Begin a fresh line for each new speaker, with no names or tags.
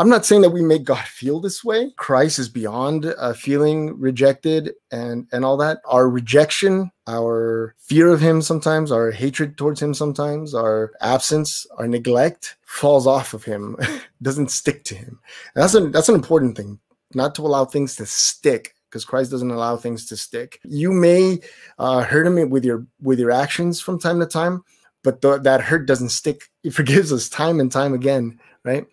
I'm not saying that we make God feel this way. Christ is beyond uh, feeling rejected and and all that. Our rejection, our fear of Him sometimes, our hatred towards Him sometimes, our absence, our neglect falls off of Him, doesn't stick to Him. And that's an that's an important thing, not to allow things to stick because Christ doesn't allow things to stick. You may uh, hurt Him with your with your actions from time to time, but th that hurt doesn't stick. He forgives us time and time again, right?